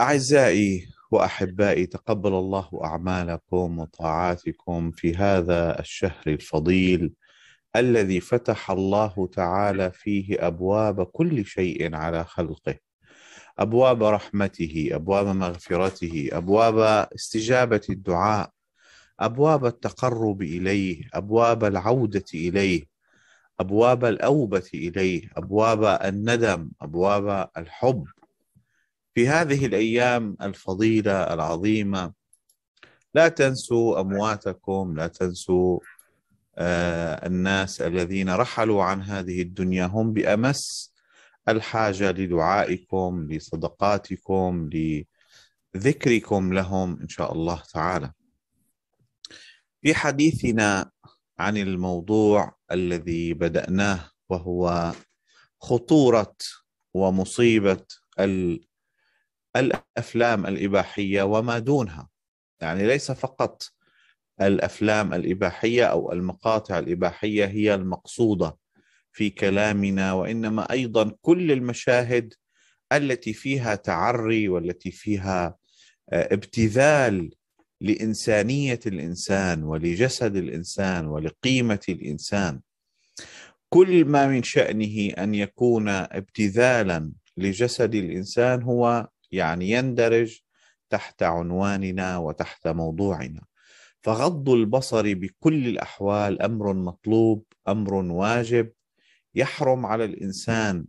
أعزائي وأحبائي تقبل الله أعمالكم وطاعاتكم في هذا الشهر الفضيل الذي فتح الله تعالى فيه أبواب كل شيء على خلقه أبواب رحمته أبواب مغفرته أبواب استجابة الدعاء أبواب التقرب إليه أبواب العودة إليه أبواب الأوبة إليه أبواب الندم أبواب الحب في هذه الأيام الفضيلة العظيمة لا تنسوا أمواتكم لا تنسوا آه الناس الذين رحلوا عن هذه الدنيا هم بأمس الحاجة لدعائكم لصدقاتكم لذكركم لهم إن شاء الله تعالى في حديثنا عن الموضوع الذي بدأناه وهو خطورة ومصيبة الافلام الاباحيه وما دونها يعني ليس فقط الافلام الاباحيه او المقاطع الاباحيه هي المقصوده في كلامنا وانما ايضا كل المشاهد التي فيها تعري والتي فيها آه، ابتذال لانسانيه الانسان ولجسد الانسان ولقيمه الانسان كل ما من شانه ان يكون ابتذالا لجسد الانسان هو يعني يندرج تحت عنواننا وتحت موضوعنا فغض البصر بكل الاحوال امر مطلوب امر واجب يحرم على الانسان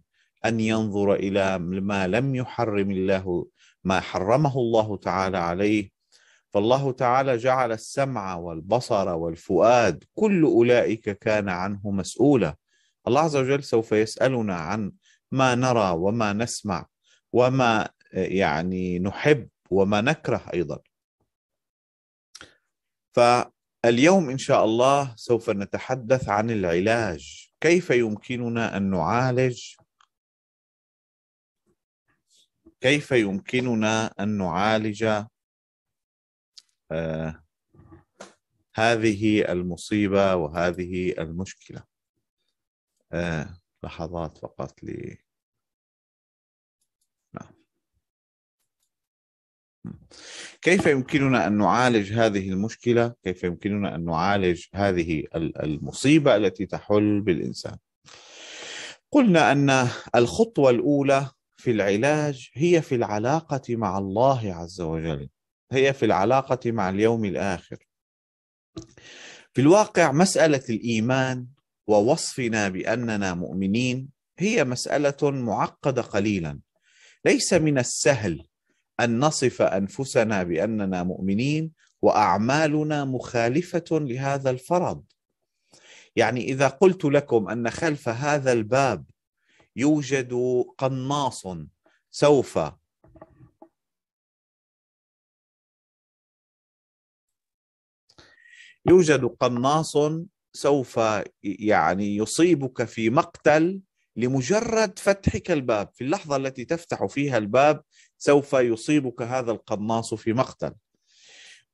ان ينظر الى ما لم يحرم الله ما حرمه الله تعالى عليه فالله تعالى جعل السمع والبصر والفؤاد كل اولئك كان عنه مسؤولا الله عز وجل سوف يسالنا عن ما نرى وما نسمع وما يعني نحب وما نكره ايضا فاليوم ان شاء الله سوف نتحدث عن العلاج كيف يمكننا ان نعالج كيف يمكننا ان نعالج آه هذه المصيبه وهذه المشكله آه لحظات فقط لي كيف يمكننا ان نعالج هذه المشكله؟ كيف يمكننا ان نعالج هذه المصيبه التي تحل بالانسان؟ قلنا ان الخطوه الاولى في العلاج هي في العلاقه مع الله عز وجل، هي في العلاقه مع اليوم الاخر. في الواقع مساله الايمان ووصفنا باننا مؤمنين هي مساله معقده قليلا، ليس من السهل ان نصف انفسنا باننا مؤمنين واعمالنا مخالفه لهذا الفرض يعني اذا قلت لكم ان خلف هذا الباب يوجد قناص سوف يوجد قناص سوف يعني يصيبك في مقتل لمجرد فتحك الباب في اللحظة التي تفتح فيها الباب سوف يصيبك هذا القناص في مقتل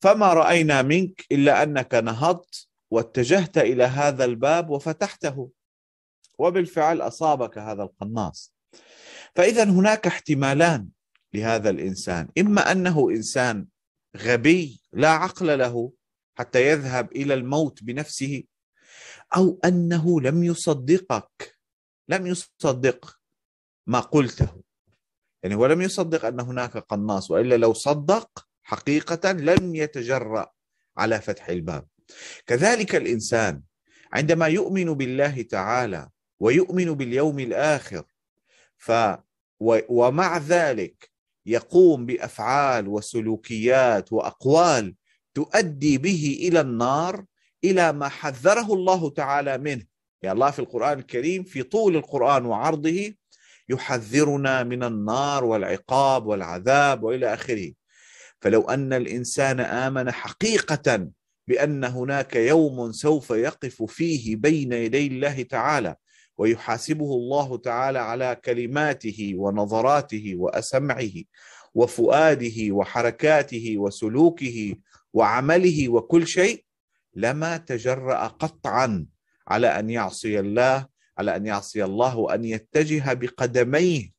فما رأينا منك إلا أنك نهضت واتجهت إلى هذا الباب وفتحته وبالفعل أصابك هذا القناص فإذا هناك احتمالان لهذا الإنسان إما أنه إنسان غبي لا عقل له حتى يذهب إلى الموت بنفسه أو أنه لم يصدقك لم يصدق ما قلته يعني هو لم يصدق أن هناك قناص وإلا لو صدق حقيقة لم يتجرأ على فتح الباب كذلك الإنسان عندما يؤمن بالله تعالى ويؤمن باليوم الآخر ف ومع ذلك يقوم بافعال وسلوكيات واقوال تؤدي به الى النار الى ما حذره الله تعالى منه يا الله في القرآن الكريم في طول القرآن وعرضه يحذرنا من النار والعقاب والعذاب والى اخره فلو ان الانسان امن حقيقه بان هناك يوم سوف يقف فيه بين يدي الله تعالى ويحاسبه الله تعالى على كلماته ونظراته واسمعه وفؤاده وحركاته وسلوكه وعمله وكل شيء لما تجرأ قطعا على ان يعصي الله على ان يعصي الله وان يتجه بقدميه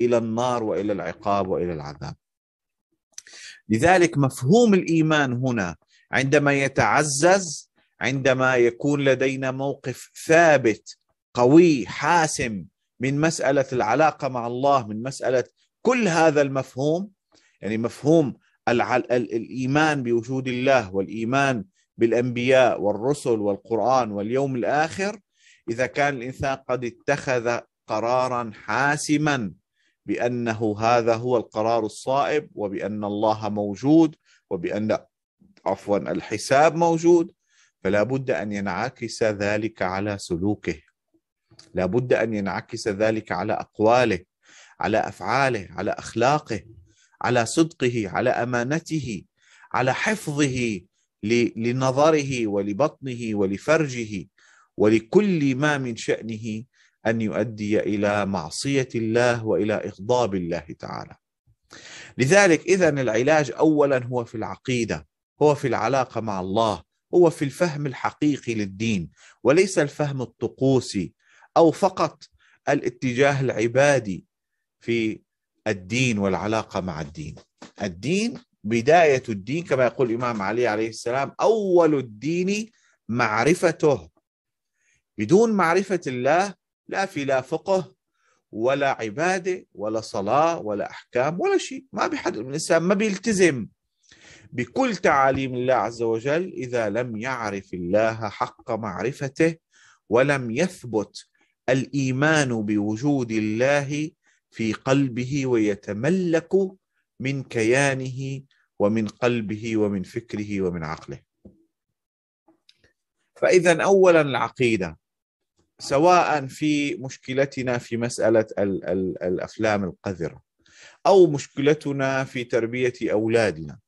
الى النار والى العقاب والى العذاب. لذلك مفهوم الايمان هنا عندما يتعزز عندما يكون لدينا موقف ثابت قوي حاسم من مساله العلاقه مع الله من مساله كل هذا المفهوم يعني مفهوم الايمان بوجود الله والايمان بالانبياء والرسل والقران واليوم الاخر اذا كان الانسان قد اتخذ قرارا حاسما بانه هذا هو القرار الصائب وبان الله موجود وبان عفوا الحساب موجود فلا بد ان ينعكس ذلك على سلوكه لا بد ان ينعكس ذلك على اقواله على افعاله على اخلاقه على صدقه على امانته على حفظه لنظره ولبطنه ولفرجه ولكل ما من شأنه أن يؤدي إلى معصية الله وإلى إغضاب الله تعالى لذلك إذا العلاج أولا هو في العقيدة هو في العلاقة مع الله هو في الفهم الحقيقي للدين وليس الفهم الطقوسي أو فقط الاتجاه العبادي في الدين والعلاقة مع الدين الدين بداية الدين كما يقول الإمام علي عليه السلام أول الدين معرفته بدون معرفة الله لا في لا فقه ولا عبادة ولا صلاة ولا أحكام ولا شيء ما بحد الإنسان ما بيلتزم بكل تعاليم الله عز وجل إذا لم يعرف الله حق معرفته ولم يثبت الإيمان بوجود الله في قلبه ويتملك من كيانه ومن قلبه ومن فكره ومن عقله فاذا اولا العقيده سواء في مشكلتنا في مساله الـ الـ الافلام القذره او مشكلتنا في تربيه اولادنا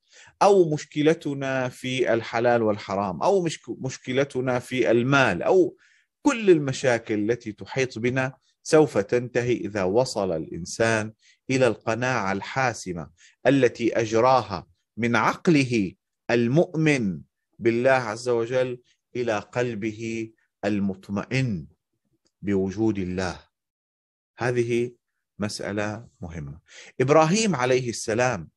او مشكلتنا في الحلال والحرام او مشكلتنا في المال او كل المشاكل التي تحيط بنا سوف تنتهي اذا وصل الانسان الى القناعه الحاسمه التي اجراها من عقله المؤمن بالله عز وجل الى قلبه المطمئن بوجود الله هذه مساله مهمه ابراهيم عليه السلام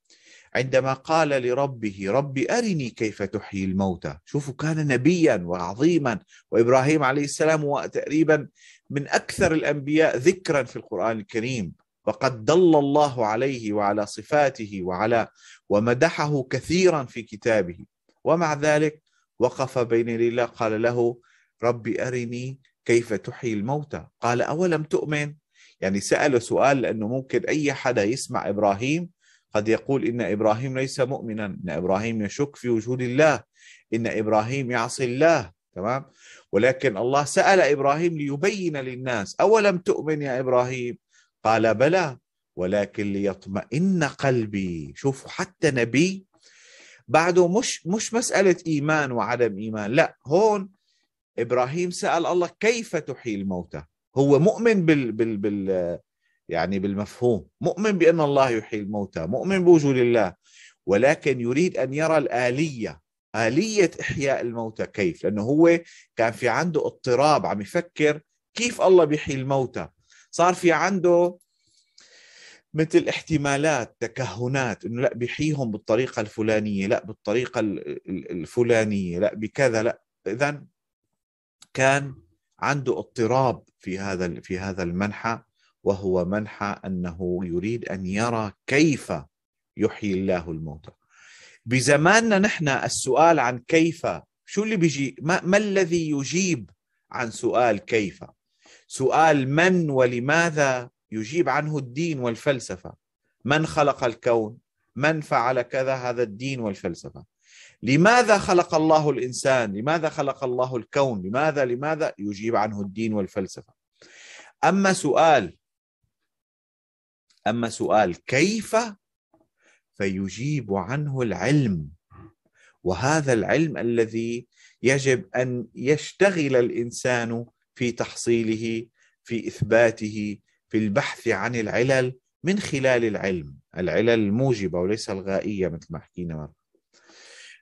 عندما قال لربه رب أرني كيف تحيي الموتى شوفوا كان نبيا وعظيما وإبراهيم عليه السلام هو تقريبا من أكثر الأنبياء ذكرا في القرآن الكريم وقد دل الله عليه وعلى صفاته وعلى ومدحه كثيرا في كتابه ومع ذلك وقف بين الله قال له ربي أرني كيف تحيي الموتى قال أولم تؤمن يعني سأله سؤال لأنه ممكن أي حدا يسمع إبراهيم قد يقول إن إبراهيم ليس مؤمنا إن إبراهيم يشك في وجود الله إن إبراهيم يعصي الله تمام ولكن الله سأل إبراهيم ليبين للناس أولم تؤمن يا إبراهيم قال بلى ولكن ليطمئن قلبي شوفوا حتى نبي بعده مش مش مسألة إيمان وعدم إيمان لا هون إبراهيم سأل الله كيف تحيي الموتى هو مؤمن بال, بال, بال يعني بالمفهوم مؤمن بأن الله يحيي الموتى مؤمن بوجود الله ولكن يريد أن يرى الآلية آلية إحياء الموتى كيف لأنه هو كان في عنده اضطراب عم يفكر كيف الله بيحيي الموتى صار في عنده مثل احتمالات تكهنات انه لا بيحيهم بالطريقه الفلانيه لا بالطريقه الفلانيه لا بكذا لا اذا كان عنده اضطراب في هذا في هذا المنحى وهو منحى انه يريد ان يرى كيف يحيي الله الموتى بزماننا نحن السؤال عن كيف شو اللي بيجي ما, ما الذي يجيب عن سؤال كيف سؤال من ولماذا يجيب عنه الدين والفلسفه من خلق الكون من فعل كذا هذا الدين والفلسفه لماذا خلق الله الانسان لماذا خلق الله الكون لماذا لماذا يجيب عنه الدين والفلسفه اما سؤال اما سؤال كيف فيجيب عنه العلم وهذا العلم الذي يجب ان يشتغل الانسان في تحصيله في اثباته في البحث عن العلل من خلال العلم العلل الموجبه وليس الغائيه مثل ما حكينا مره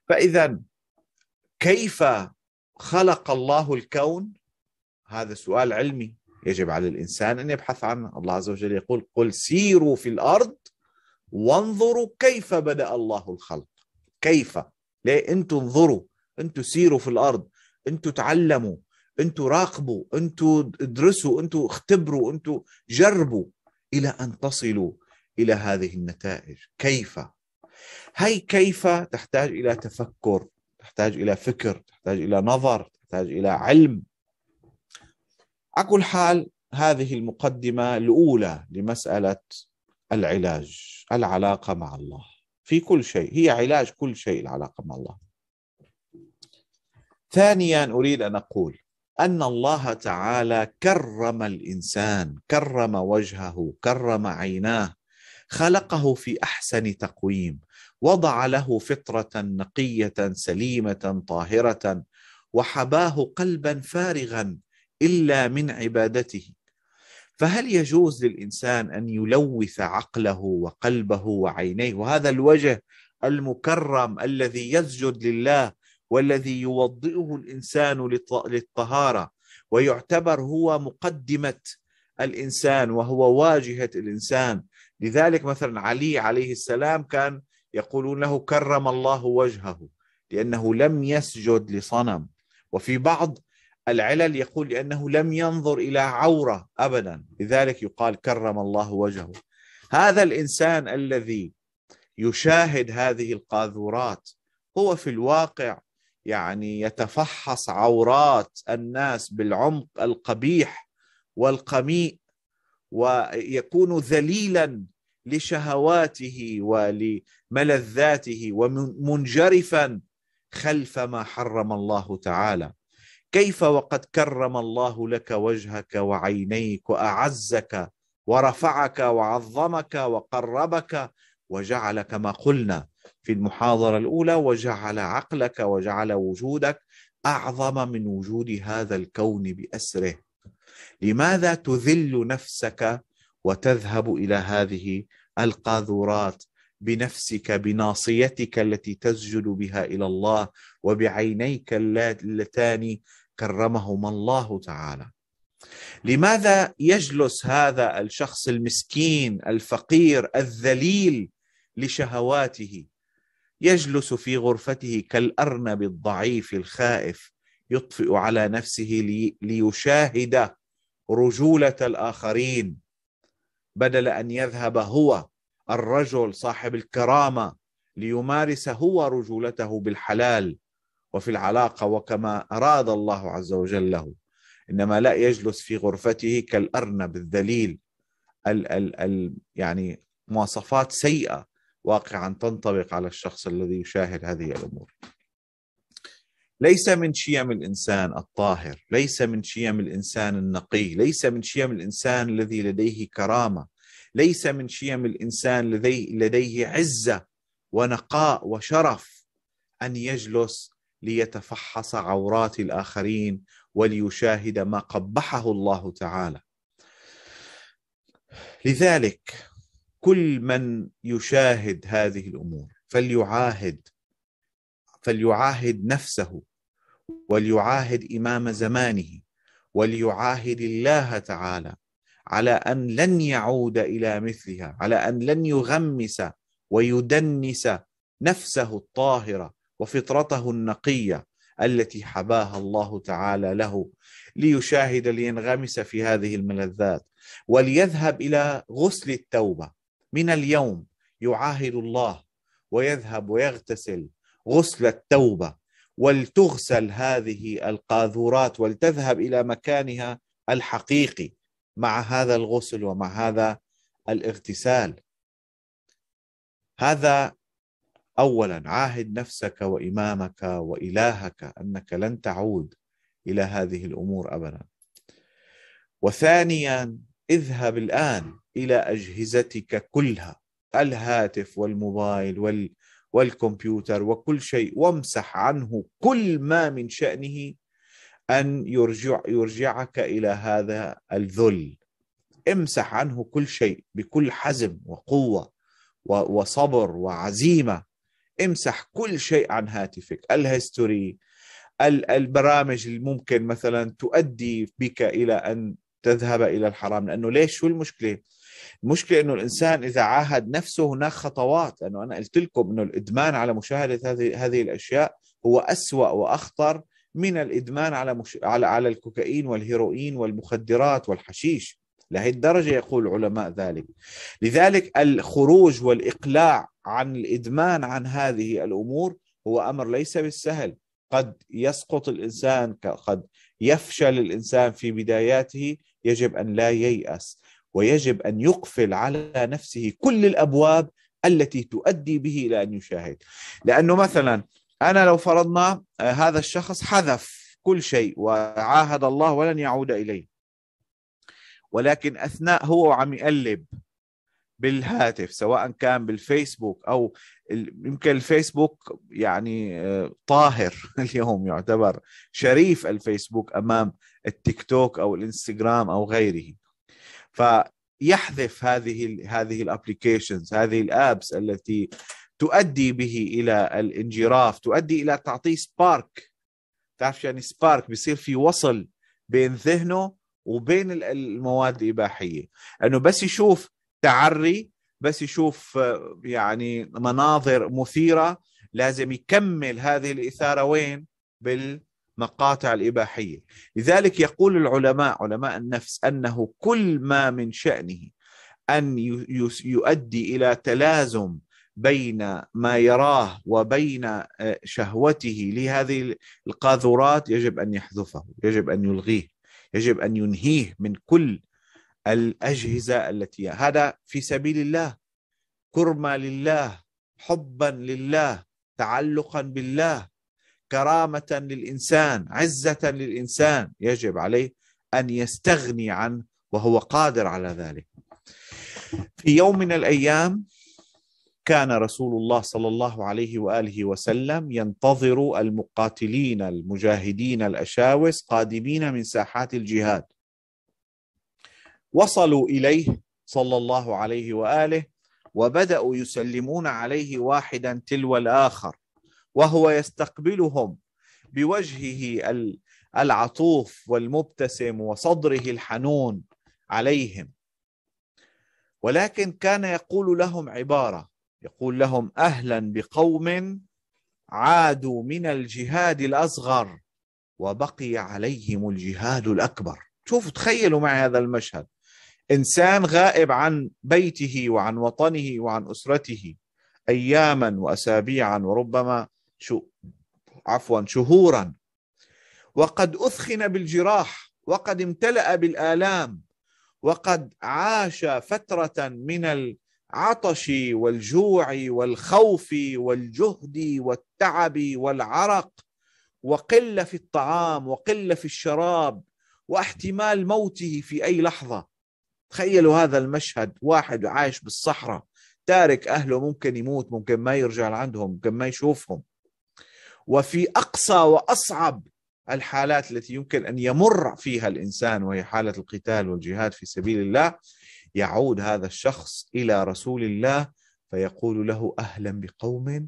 فاذا كيف خلق الله الكون هذا سؤال علمي يجب على الانسان ان يبحث عنه الله عز وجل يقول قل سيروا في الارض وانظروا كيف بدا الله الخلق كيف ليه انتم انظروا انتم سيروا في الارض انتم تعلموا انتوا راقبوا انتوا ادرسوا انتوا اختبروا انتوا جربوا الى ان تصلوا الى هذه النتائج كيف هي كيف تحتاج الى تفكر تحتاج الى فكر تحتاج الى نظر تحتاج الى علم على كل حال هذه المقدمه الاولى لمساله العلاج العلاقه مع الله في كل شيء هي علاج كل شيء العلاقه مع الله ثانيا اريد ان اقول ان الله تعالى كرم الانسان كرم وجهه كرم عيناه خلقه في احسن تقويم وضع له فطره نقيه سليمه طاهره وحباه قلبا فارغا الا من عبادته فهل يجوز للانسان ان يلوث عقله وقلبه وعينيه وهذا الوجه المكرم الذي يسجد لله والذي يوضئه الانسان للطهاره ويعتبر هو مقدمه الانسان وهو واجهه الانسان لذلك مثلا علي عليه السلام كان يقولون له كرم الله وجهه لانه لم يسجد لصنم وفي بعض العلل يقول لانه لم ينظر الى عوره ابدا لذلك يقال كرم الله وجهه هذا الانسان الذي يشاهد هذه القاذورات هو في الواقع يعني يتفحص عورات الناس بالعمق القبيح والقميء ويكون ذليلا لشهواته ولملذاته ومنجرفا خلف ما حرم الله تعالى كيف وقد كرم الله لك وجهك وعينيك واعزك ورفعك وعظمك وقربك وجعل كما قلنا في المحاضرة الأولى وجعل عقلك وجعل وجودك أعظم من وجود هذا الكون بأسره لماذا تذل نفسك وتذهب إلى هذه القاذورات بنفسك بناصيتك التي تسجد بها الى الله وبعينيك اللتان كرمهما الله تعالى لماذا يجلس هذا الشخص المسكين الفقير الذليل لشهواته يجلس في غرفته كالارنب الضعيف الخائف يطفئ على نفسه لي ليشاهد رجوله الاخرين بدل ان يذهب هو الرجل صاحب الكرامه ليمارس هو رجولته بالحلال وفي العلاقه وكما اراد الله عز وجل له انما لا يجلس في غرفته كالارنب الذليل ال ال ال يعني مواصفات سيئه واقعا تنطبق على الشخص الذي يشاهد هذه الامور. ليس من شيم الانسان الطاهر، ليس من شيم الانسان النقي، ليس من شيم الانسان الذي لديه كرامه، ليس من شيم الانسان لديه لديه عزه ونقاء وشرف ان يجلس ليتفحص عورات الاخرين وليشاهد ما قبحه الله تعالى. لذلك كل من يشاهد هذه الامور فليعاهد فليعاهد نفسه وليعاهد امام زمانه وليعاهد الله تعالى على ان لن يعود الى مثلها على ان لن يغمس ويدنس نفسه الطاهره وفطرته النقيه التي حباها الله تعالى له ليشاهد لينغمس في هذه الملذات وليذهب الى غسل التوبه من اليوم يعاهد الله ويذهب ويغتسل غسل التوبه ولتغسل هذه القاذورات ولتذهب الى مكانها الحقيقي مع هذا الغسل ومع هذا الاغتسال هذا اولا عاهد نفسك وامامك والهك انك لن تعود الى هذه الامور ابدا وثانيا اذهب الآن إلى أجهزتك كلها الهاتف والموبايل وال والكمبيوتر وكل شيء وامسح عنه كل ما من شأنه أن يرجع يرجعك إلى هذا الذل امسح عنه كل شيء بكل حزم وقوة وصبر وعزيمة امسح كل شيء عن هاتفك الهيستوري البرامج الممكن مثلا تؤدي بك إلى أن تذهب الى الحرام لانه ليش شو المشكله المشكله انه الانسان اذا عاهد نفسه هناك خطوات لانه انا قلت لكم انه الادمان على مشاهده هذه هذه الاشياء هو اسوا واخطر من الادمان على مش... على على الكوكايين والهيروين والمخدرات والحشيش لهي الدرجه يقول علماء ذلك لذلك الخروج والاقلاع عن الادمان عن هذه الامور هو امر ليس بالسهل قد يسقط الانسان قد يفشل الانسان في بداياته يجب ان لا ييأس ويجب ان يقفل على نفسه كل الابواب التي تؤدي به الى ان يشاهد لانه مثلا انا لو فرضنا آه، هذا الشخص حذف كل شيء وعاهد الله ولن يعود اليه ولكن اثناء هو عم يقلب بالهاتف سواء كان بالفيسبوك او يمكن الفيسبوك يعني آه، طاهر اليوم يعتبر شريف الفيسبوك امام التيك توك او الانستغرام او غيره فيحذف هذه الـ هذه الابلكيشنز هذه الابس التي تؤدي به الى الانجراف تؤدي الى تعطيه سبارك تعرف يعني سبارك بيصير في وصل بين ذهنه وبين المواد الاباحيه انه بس يشوف تعري بس يشوف آه، يعني مناظر مثيره لازم يكمل هذه الاثاره وين؟ بالمقاطع الاباحيه، لذلك يقول العلماء علماء النفس انه كل ما من شانه ان يؤدي الى تلازم بين ما يراه وبين آه، شهوته لهذه القاذورات يجب ان يحذفه، يجب ان يلغيه، يجب ان ينهيه من كل الأجهزة التي هذا في سبيل الله كرما لله حبا لله تعلقا بالله كرامة للإنسان عزة للإنسان يجب عليه أن يستغني عن وهو قادر على ذلك في يوم من الأيام كان رسول الله صلى الله عليه واله وسلم ينتظر المقاتلين المجاهدين الاشاوس قادمين من ساحات الجهاد وصلوا اليه صلى الله عليه واله وبداوا يسلمون عليه واحدا تلو الاخر وهو يستقبلهم بوجهه العطوف والمبتسم وصدره الحنون عليهم ولكن كان يقول لهم عباره يقول لهم اهلا بقوم عادوا من الجهاد الاصغر وبقي عليهم الجهاد الاكبر شوفوا تخيلوا معي هذا المشهد انسان غائب عن بيته وعن وطنه وعن اسرته اياما واسابيعا وربما شو عفوا شهورا وقد اثخن بالجراح وقد امتلا بالالام وقد عاش فتره من العطش والجوع والخوف والجهد والتعب والعرق وقله في الطعام وقله في الشراب واحتمال موته في اي لحظه تخيلوا هذا المشهد واحد عايش بالصحراء تارك أهله ممكن يموت ممكن ما يرجع لعندهم ممكن ما يشوفهم وفي أقصى وأصعب الحالات التي يمكن أن يمر فيها الإنسان وهي حالة القتال والجهاد في سبيل الله يعود هذا الشخص إلى رسول الله فيقول له أهلا بقوم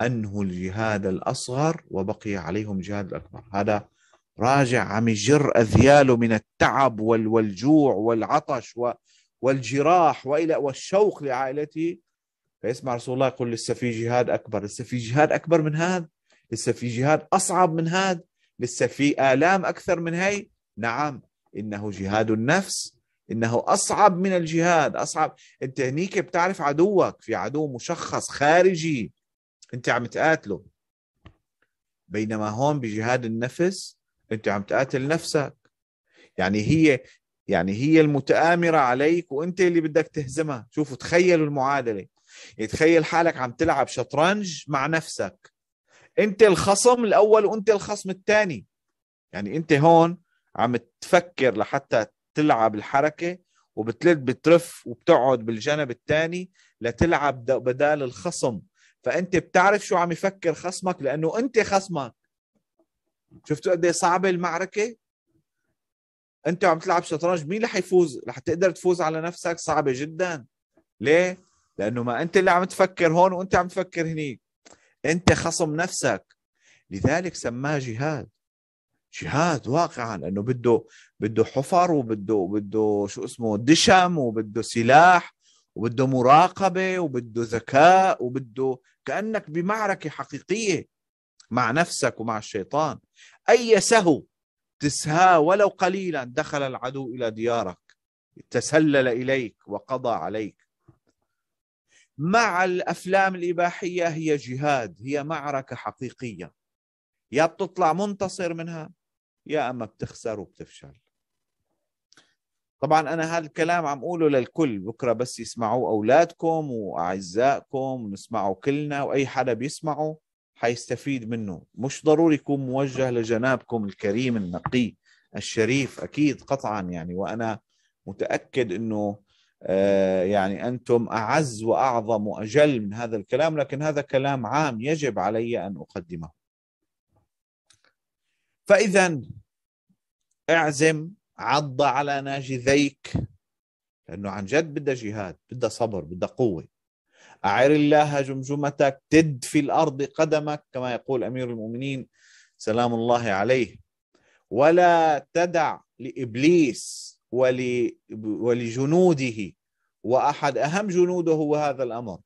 أنهوا الجهاد الأصغر وبقي عليهم جهاد الأكبر هذا راجع عم يجر أذياله من التعب والجوع والعطش والجراح وإلى والشوق لعائلته فيسمع رسول الله يقول لسه في جهاد أكبر لسه في جهاد أكبر من هذا لسه في جهاد أصعب من هذا لسه في آلام أكثر من هي نعم إنه جهاد النفس إنه أصعب من الجهاد أصعب أنت هنيك بتعرف عدوك في عدو مشخص خارجي أنت عم تقاتله بينما هون بجهاد النفس انت عم تقاتل نفسك يعني هي يعني هي المتآمرة عليك وانت اللي بدك تهزمها شوفوا تخيلوا المعادلة يعني تخيل حالك عم تلعب شطرنج مع نفسك انت الخصم الاول وانت الخصم الثاني يعني انت هون عم تفكر لحتى تلعب الحركة وبتلد بترف وبتقعد بالجنب الثاني لتلعب بدال الخصم فانت بتعرف شو عم يفكر خصمك لانه انت خصمك شفتوا قد ايه صعبه المعركه انت عم تلعب شطرنج مين رح يفوز رح تقدر تفوز على نفسك صعبه جدا ليه لانه ما انت اللي عم تفكر هون وانت عم تفكر هنيك انت خصم نفسك لذلك سماه جهاد جهاد واقعا انه بده بده حفر وبده بده شو اسمه دشم وبده سلاح وبده مراقبه وبده ذكاء وبده كانك بمعركه حقيقيه مع نفسك ومع الشيطان أي سهو تسهى ولو قليلا دخل العدو إلى ديارك تسلل إليك وقضى عليك مع الأفلام الإباحية هي جهاد هي معركة حقيقية يا بتطلع منتصر منها يا أما بتخسر وبتفشل طبعا أنا هذا الكلام عم أقوله للكل بكرة بس يسمعوه أولادكم وأعزائكم ونسمعوا كلنا وأي حدا بيسمعوا حيستفيد منه مش ضروري يكون موجه لجنابكم الكريم النقي الشريف اكيد قطعا يعني وانا متاكد انه آه، يعني انتم اعز واعظم واجل من هذا الكلام لكن هذا كلام عام يجب علي ان اقدمه فاذا اعزم عض على ناجذيك لانه عن جد بدها جهاد بدها صبر بدها قوه أعر الله جمجمتك تد في الأرض قدمك كما يقول أمير المؤمنين سلام الله عليه ولا تدع لإبليس ولجنوده وأحد أهم جنوده هو هذا الأمر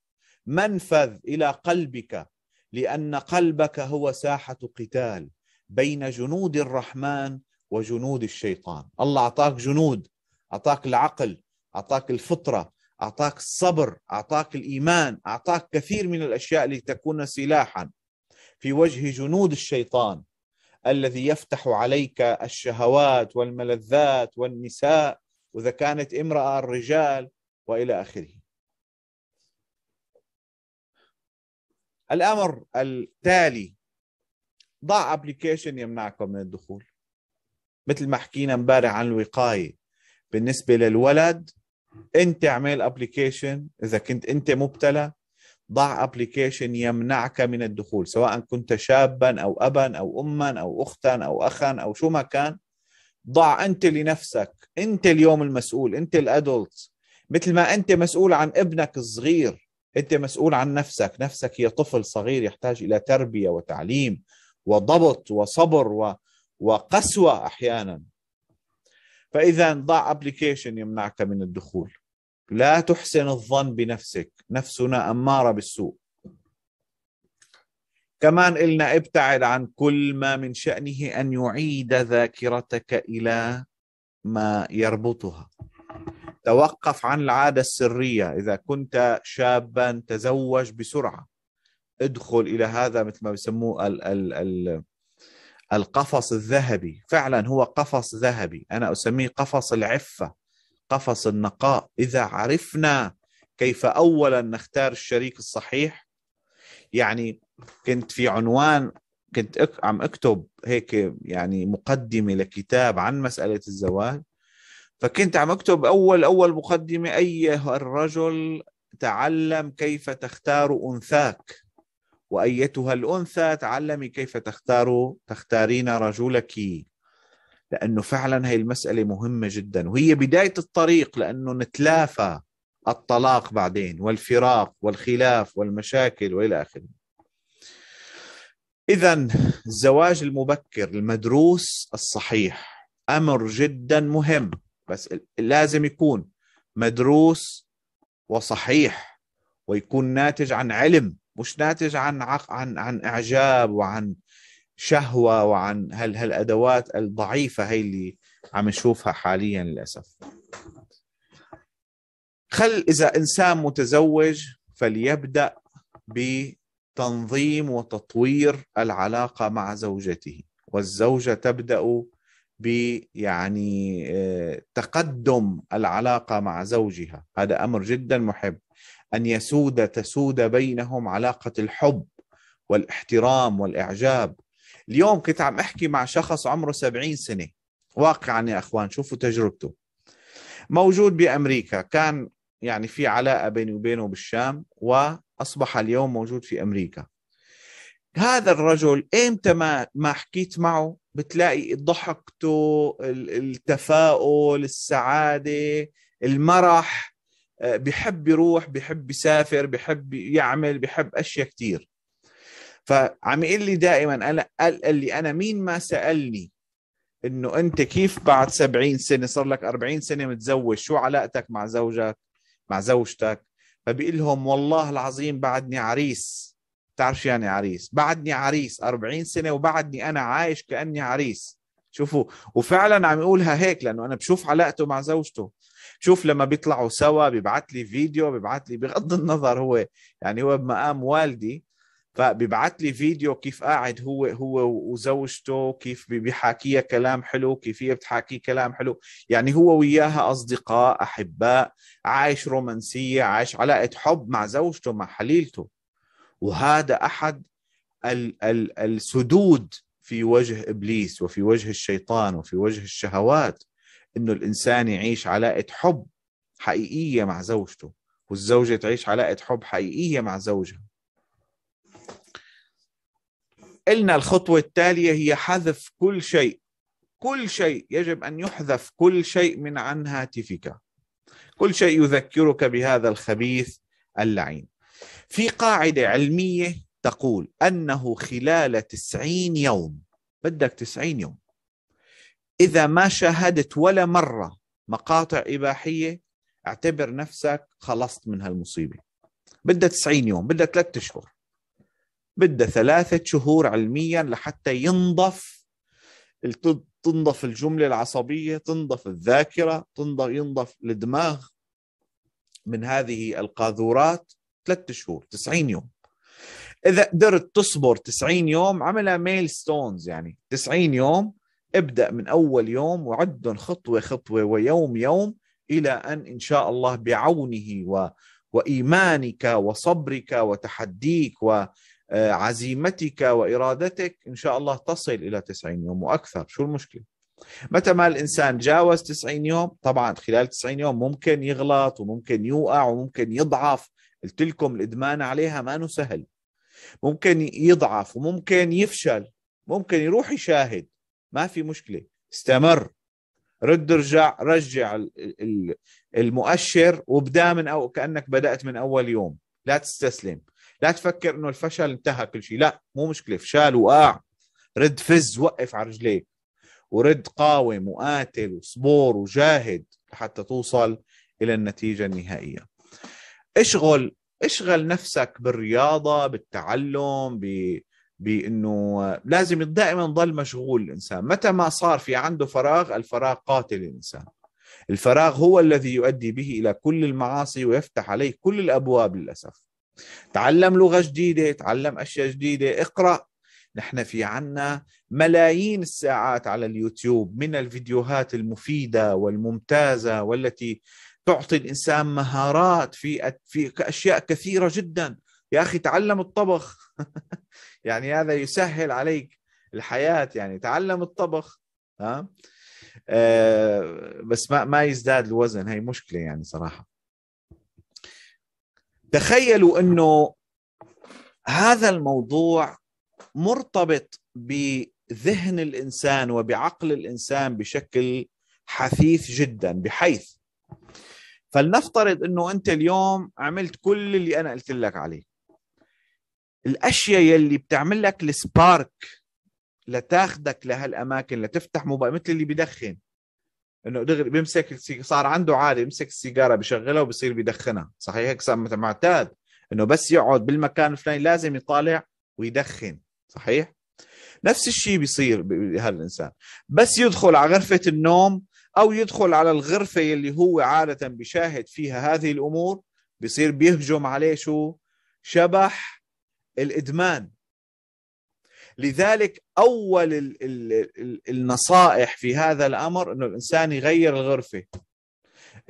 منفذ إلى قلبك لأن قلبك هو ساحة قتال بين جنود الرحمن وجنود الشيطان الله أعطاك جنود أعطاك العقل أعطاك الفطرة أعطاك الصبر أعطاك الإيمان أعطاك كثير من الأشياء لتكون سلاحا في وجه جنود الشيطان الذي يفتح عليك الشهوات والملذات والنساء وإذا كانت امرأة الرجال وإلى آخره الأمر التالي ضع ابلكيشن يمنعكم من الدخول مثل ما حكينا امبارح عن الوقاية بالنسبة للولد انت اعمل ابلكيشن اذا كنت انت مبتلى ضع ابلكيشن يمنعك من الدخول سواء كنت شابا او ابا او اما او اختا او اخا او شو ما كان ضع انت لنفسك انت اليوم المسؤول انت الادلت مثل ما انت مسؤول عن ابنك الصغير انت مسؤول عن نفسك نفسك هي طفل صغير يحتاج الى تربيه وتعليم وضبط وصبر و... وقسوه احيانا فاذا ضع ابلكيشن يمنعك من الدخول لا تحسن الظن بنفسك نفسنا اماره بالسوء كمان قلنا ابتعد عن كل ما من شأنه أن يعيد ذاكرتك إلى ما يربطها توقف عن العادة السرية إذا كنت شابا تزوج بسرعة ادخل إلى هذا مثل ما بيسموه ال ال ال القفص الذهبي فعلا هو قفص ذهبي انا اسميه قفص العفه قفص النقاء اذا عرفنا كيف اولا نختار الشريك الصحيح يعني كنت في عنوان كنت عم اكتب هيك يعني مقدمه لكتاب عن مساله الزواج فكنت عم اكتب اول اول مقدمه ايها الرجل تعلم كيف تختار انثاك وأيتها الأنثى تعلمي كيف تختار تختارين رجلك لأنه فعلا هي المسألة مهمة جدا وهي بداية الطريق لأنه نتلافى الطلاق بعدين والفراق والخلاف والمشاكل والى اخره. اذا الزواج المبكر المدروس الصحيح امر جدا مهم بس لازم يكون مدروس وصحيح ويكون ناتج عن علم مش ناتج عن عق عن عن اعجاب وعن شهوه وعن هال هالادوات الضعيفه هي اللي عم نشوفها حاليا للاسف خل اذا انسان متزوج فليبدا بتنظيم وتطوير العلاقه مع زوجته والزوجه تبدا ب يعني آه، تقدم العلاقه مع زوجها هذا امر جدا محب أن يسود تسود بينهم علاقة الحب والاحترام والإعجاب اليوم كنت عم أحكي مع شخص عمره سبعين سنة واقعا يا أخوان شوفوا تجربته موجود بأمريكا كان يعني في علاقة بيني وبينه بالشام وأصبح اليوم موجود في أمريكا هذا الرجل امتى ما ما حكيت معه بتلاقي ضحكته التفاؤل السعاده المرح آه، بحب يروح بحب يسافر بحب يعمل بحب اشياء كثير فعم يقول لي دائما انا قال لي انا مين ما سالني انه انت كيف بعد 70 سنه صار لك 40 سنه متزوج شو علاقتك مع زوجك مع زوجتك فبيقول لهم والله العظيم بعدني عريس بتعرف شو يعني عريس بعدني عريس 40 سنه وبعدني انا عايش كاني عريس شوفوا وفعلا عم يقولها هيك لانه انا بشوف علاقته مع زوجته شوف لما بيطلعوا سوا بيبعت لي فيديو بيبعت لي بغض النظر هو يعني هو بمقام والدي فبيبعت لي فيديو كيف قاعد هو هو وزوجته كيف بيحاكيها كلام حلو كيف هي بتحاكيه كلام حلو يعني هو وياها اصدقاء احباء عايش رومانسيه عايش علاقه حب مع زوجته مع حليلته وهذا احد ال ال السدود في وجه ابليس وفي وجه الشيطان وفي وجه الشهوات انه الانسان يعيش علاقه حب حقيقيه مع زوجته والزوجه تعيش علاقه حب حقيقيه مع زوجها قلنا الخطوه التاليه هي حذف كل شيء كل شيء يجب ان يحذف كل شيء من عن هاتفك كل شيء يذكرك بهذا الخبيث اللعين في قاعده علميه تقول انه خلال 90 يوم بدك 90 يوم إذا ما شاهدت ولا مرة مقاطع إباحية اعتبر نفسك خلصت من هالمصيبة بدها 90 يوم بدها ثلاثة شهور بدها ثلاثة شهور علميا لحتى ينضف تنضف الجملة العصبية تنضف الذاكرة تنضف ينضف الدماغ من هذه القاذورات ثلاثة شهور 90 يوم إذا قدرت تصبر 90 يوم عملها ميل ستونز يعني 90 يوم ابدأ من أول يوم وعدهم خطوة خطوة ويوم يوم إلى أن إن شاء الله بعونه و وإيمانك وصبرك وتحديك وعزيمتك وإرادتك إن شاء الله تصل إلى 90 يوم وأكثر شو المشكلة متى ما الإنسان جاوز 90 يوم طبعا خلال 90 يوم ممكن يغلط وممكن يوقع وممكن يضعف قلت لكم الإدمان عليها ما سهل ممكن يضعف وممكن يفشل ممكن يروح يشاهد ما في مشكله استمر رد ارجع رجع المؤشر وابدا من أو كانك بدات من اول يوم لا تستسلم لا تفكر انه الفشل انتهى كل شيء لا مو مشكله فشال وقع رد فز وقف على رجليك ورد قاوم وقاتل وصبور وجاهد لحتى توصل الى النتيجه النهائيه اشغل اشغل نفسك بالرياضه بالتعلم ب بانه لازم دائما يضل مشغول الانسان متى ما صار في عنده فراغ الفراغ قاتل الانسان الفراغ هو الذي يؤدي به الى كل المعاصي ويفتح عليه كل الابواب للاسف تعلم لغه جديده تعلم اشياء جديده اقرا نحن في عنا ملايين الساعات على اليوتيوب من الفيديوهات المفيده والممتازه والتي تعطي الانسان مهارات في في اشياء كثيره جدا يا اخي تعلم الطبخ يعني هذا يسهل عليك الحياة يعني تعلم الطبخ ها أه بس ما ما يزداد الوزن هي مشكلة يعني صراحة تخيلوا انه هذا الموضوع مرتبط بذهن الانسان وبعقل الانسان بشكل حثيث جدا بحيث فلنفترض انه انت اليوم عملت كل اللي انا قلت لك عليه الاشياء يلي بتعمل لك السبارك لتاخذك لهالاماكن لتفتح موبايل مثل اللي بدخن انه دغري بيمسك صار عنده عاده يمسك السيجاره بشغلها وبصير بيدخنها صحيح هيك صار معتاد انه بس يقعد بالمكان الفلاني لازم يطالع ويدخن صحيح نفس الشيء بيصير بهالانسان بس يدخل على غرفه النوم او يدخل على الغرفه اللي هو عاده بيشاهد فيها هذه الامور بيصير بيهجم عليه شو شبح الادمان لذلك اول ال ال ال النصائح في هذا الامر انه الانسان يغير الغرفه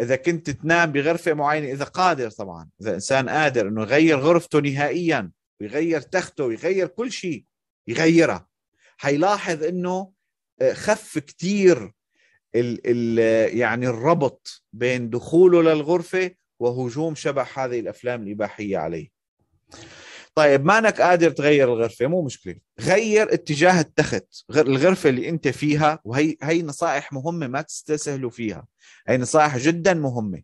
اذا كنت تنام بغرفه معينه اذا قادر طبعا اذا انسان قادر انه يغير غرفته نهائيا ويغير تخته ويغير كل شيء يغيرها حيلاحظ انه آه، خف كثير ال ال يعني الربط بين دخوله للغرفه وهجوم شبح هذه الافلام الاباحيه عليه طيب مانك قادر تغير الغرفه مو مشكله غير اتجاه التخت الغرفه اللي انت فيها وهي هي نصائح مهمه ما تستسهلوا فيها هي نصائح جدا مهمه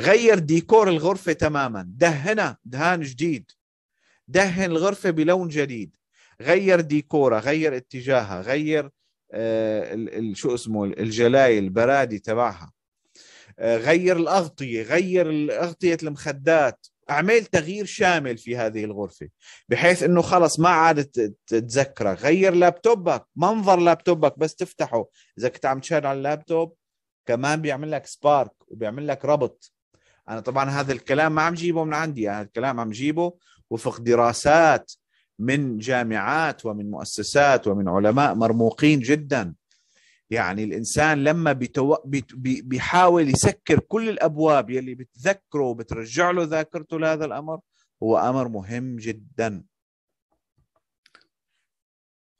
غير ديكور الغرفه تماما دهنها دهان جديد دهن الغرفه بلون جديد غير ديكورها غير اتجاهها غير آه شو اسمه الجلايل البرادي تبعها آه غير الأغطية غير أغطية المخدات اعمل تغيير شامل في هذه الغرفه بحيث انه خلص ما عادت تتذكرك غير لابتوبك منظر لابتوبك بس تفتحه اذا كنت عم تشاهد على اللابتوب كمان بيعمل لك سبارك وبيعمل لك ربط انا طبعا هذا الكلام ما عم جيبه من عندي انا الكلام عم جيبه وفق دراسات من جامعات ومن مؤسسات ومن علماء مرموقين جدا يعني الانسان لما بيتو... بي... بيحاول يسكر كل الابواب يلي بتذكره وبترجع له ذاكرته لهذا الامر هو امر مهم جدا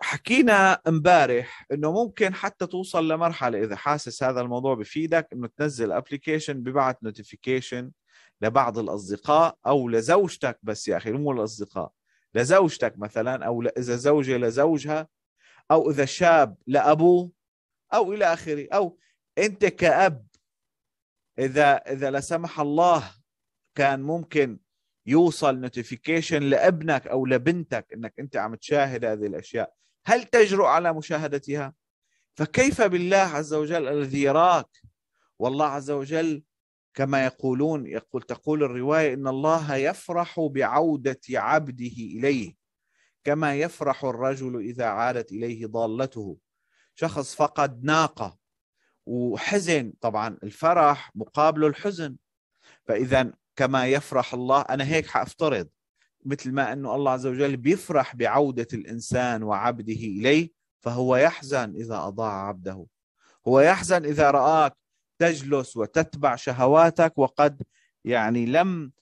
حكينا امبارح انه ممكن حتى توصل لمرحله اذا حاسس هذا الموضوع بفيدك انه تنزل ابلكيشن ببعث نوتيفيكيشن لبعض الاصدقاء او لزوجتك بس يا اخي مو الاصدقاء لزوجتك مثلا او اذا زوجه لزوجها او اذا شاب لابوه او الى اخره او انت كاب اذا اذا لا سمح الله كان ممكن يوصل نوتيفيكيشن لابنك او لبنتك انك انت عم تشاهد هذه الاشياء هل تجرؤ على مشاهدتها فكيف بالله عز وجل الذي يراك والله عز وجل كما يقولون يقول تقول الروايه ان الله يفرح بعوده عبده اليه كما يفرح الرجل اذا عادت اليه ضالته شخص فقد ناقه وحزن طبعا الفرح مقابله الحزن فاذا كما يفرح الله انا هيك حافترض مثل ما انه الله عز وجل بيفرح بعوده الانسان وعبده اليه فهو يحزن اذا اضاع عبده هو يحزن اذا راك تجلس وتتبع شهواتك وقد يعني لم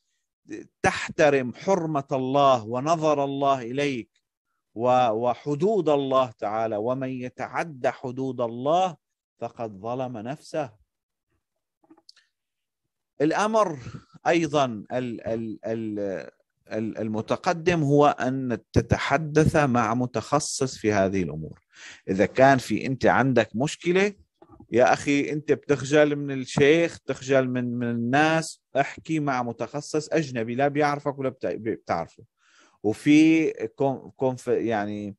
تحترم حرمه الله ونظر الله اليك وحدود الله تعالى ومن يتعدى حدود الله فقد ظلم نفسه الامر ايضا المتقدم هو ان تتحدث مع متخصص في هذه الامور اذا كان في انت عندك مشكله يا اخي انت بتخجل من الشيخ تخجل من من الناس احكي مع متخصص اجنبي لا بيعرفك ولا بتعرفه وفي كونف يعني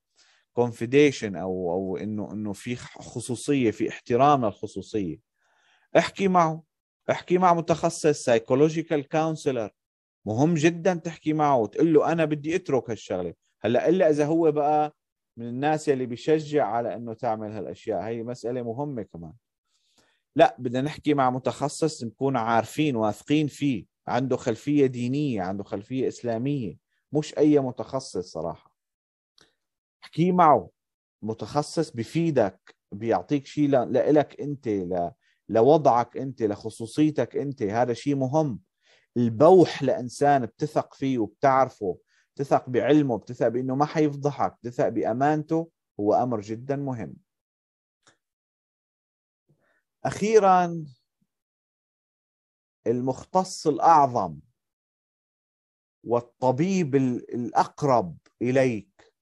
كونفيديشن او او انه انه في خصوصيه في احترام للخصوصيه احكي معه احكي مع متخصص سايكولوجيكال كونسلر مهم جدا تحكي معه وتقول له انا بدي اترك هالشغله هلا الا اذا هو بقى من الناس اللي بيشجع على انه تعمل هالاشياء هي مساله مهمه كمان لا بدنا نحكي مع متخصص نكون عارفين واثقين فيه عنده خلفيه دينيه عنده خلفيه اسلاميه مش اي متخصص صراحه احكي معه متخصص بفيدك بيعطيك شيء لإلك انت ل... لوضعك انت لخصوصيتك انت هذا شيء مهم البوح لانسان بتثق فيه وبتعرفه بتثق بعلمه بتثق بانه ما حيفضحك بتثق بامانته هو امر جدا مهم اخيرا المختص الاعظم والطبيب الاقرب اليك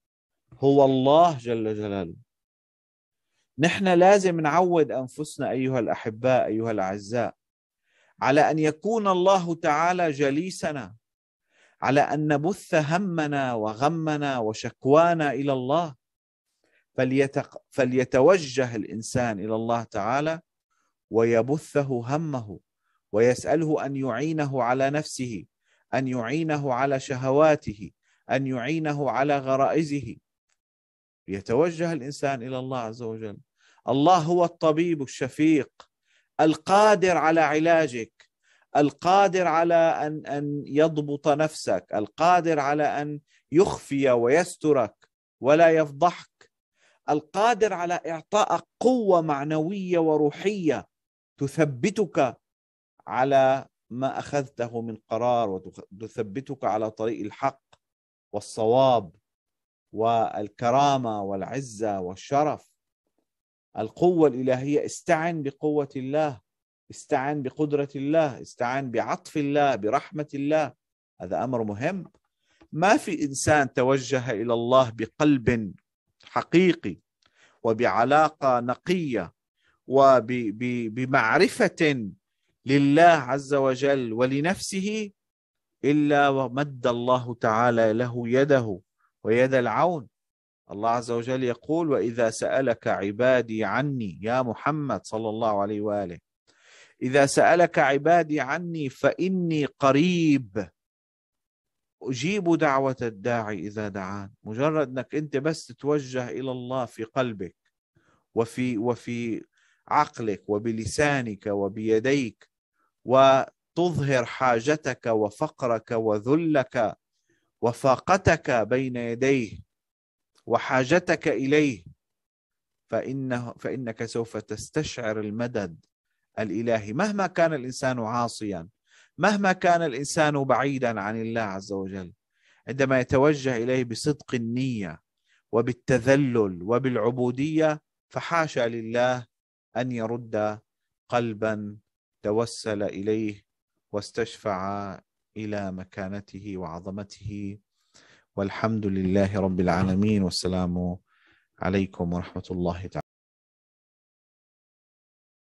هو الله جل جلاله نحن لازم نعود انفسنا ايها الاحباء ايها الاعزاء على ان يكون الله تعالى جليسنا على ان نبث همنا وغمنا وشكوانا الى الله فليتق... فليتوجه الانسان الى الله تعالى ويبثه همه ويساله ان يعينه على نفسه أن يعينه على شهواته أن يعينه على غرائزه يتوجه الإنسان إلى الله عز وجل الله هو الطبيب الشفيق القادر على علاجك القادر على أن, أن يضبط نفسك القادر على أن يخفي ويسترك ولا يفضحك القادر على إعطاء قوة معنوية وروحية تثبتك على ما اخذته من قرار وتثبتك على طريق الحق والصواب والكرامه والعزه والشرف القوه الالهيه استعن بقوه الله استعن بقدره الله استعن بعطف الله برحمه الله هذا امر مهم ما في انسان توجه الى الله بقلب حقيقي وبعلاقه نقيه وبمعرفه لله عز وجل ولنفسه إلا ومد الله تعالى له يده ويد العون الله عز وجل يقول وإذا سألك عبادي عني يا محمد صلى الله عليه وآله إذا سألك عبادي عني فإني قريب أجيب دعوة الداعي إذا دعان مجرد أنك أنت بس تتوجه إلى الله في قلبك وفي وفي عقلك وبلسانك وبيديك وتظهر حاجتك وفقرك وذلك وفاقتك بين يديه وحاجتك اليه فانه فانك سوف تستشعر المدد الالهي مهما كان الانسان عاصيا مهما كان الانسان بعيدا عن الله عز وجل عندما يتوجه اليه بصدق النيه وبالتذلل وبالعبوديه فحاشا لله ان يرد قلبا توسل اليه واستشفع الى مكانته وعظمته والحمد لله رب العالمين والسلام عليكم ورحمه الله تعالى